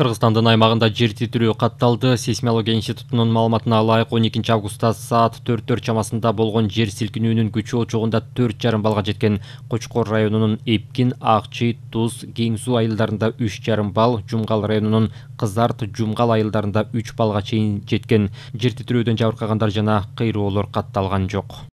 кыргызстандын аймагында жер титирөө катталды сейсмология институтунун маалыматына ылайык он экинчи августта саат төрттөр чамасында болгон жер силкинүүнүн күчү очогунда төрт жарым баллга жеткен кочкор районунун эпкин акчы туз кең суу айылдарында үч жарым балл жумгал районунун кызарт жумгал айылдарында үч баллга чейин жеткен жер титирөөдөн жабыркагандар жана кыйроолор катталган жок